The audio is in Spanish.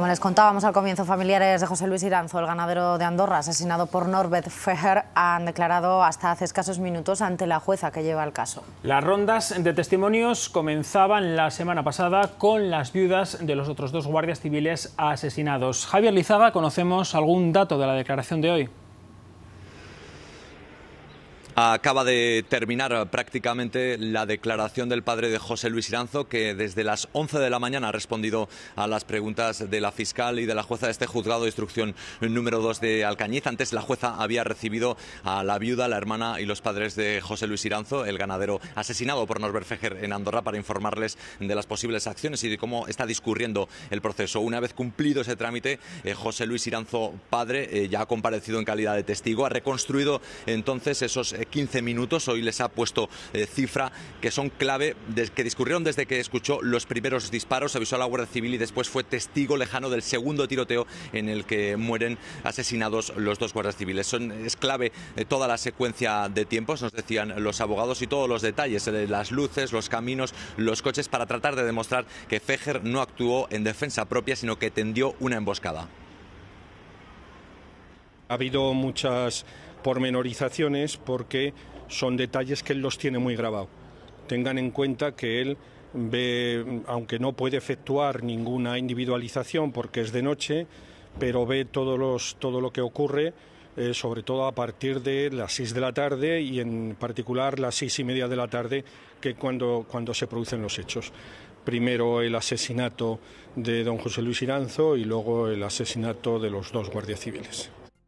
Como les contábamos al comienzo, familiares de José Luis Iranzo, el ganadero de Andorra, asesinado por Norbert Feher, han declarado hasta hace escasos minutos ante la jueza que lleva el caso. Las rondas de testimonios comenzaban la semana pasada con las viudas de los otros dos guardias civiles asesinados. Javier Lizaga, conocemos algún dato de la declaración de hoy. Acaba de terminar eh, prácticamente la declaración del padre de José Luis Iranzo, que desde las 11 de la mañana ha respondido a las preguntas de la fiscal y de la jueza de este juzgado de instrucción número 2 de Alcañiz. Antes la jueza había recibido a la viuda, la hermana y los padres de José Luis Iranzo, el ganadero asesinado por Norbert Feger en Andorra, para informarles de las posibles acciones y de cómo está discurriendo el proceso. Una vez cumplido ese trámite, eh, José Luis Iranzo, padre, eh, ya ha comparecido en calidad de testigo, ha reconstruido entonces esos 15 minutos. Hoy les ha puesto eh, cifra que son clave, que discurrieron desde que escuchó los primeros disparos, avisó a la Guardia Civil y después fue testigo lejano del segundo tiroteo en el que mueren asesinados los dos guardias civiles. Son, es clave eh, toda la secuencia de tiempos, nos decían los abogados, y todos los detalles, eh, las luces, los caminos, los coches, para tratar de demostrar que Feger no actuó en defensa propia, sino que tendió una emboscada. Ha habido muchas pormenorizaciones porque son detalles que él los tiene muy grabados. Tengan en cuenta que él ve, aunque no puede efectuar ninguna individualización porque es de noche, pero ve todo lo que ocurre, eh, sobre todo a partir de las seis de la tarde y en particular las seis y media de la tarde, que cuando, cuando se producen los hechos. Primero el asesinato de don José Luis Iranzo y luego el asesinato de los dos guardias civiles.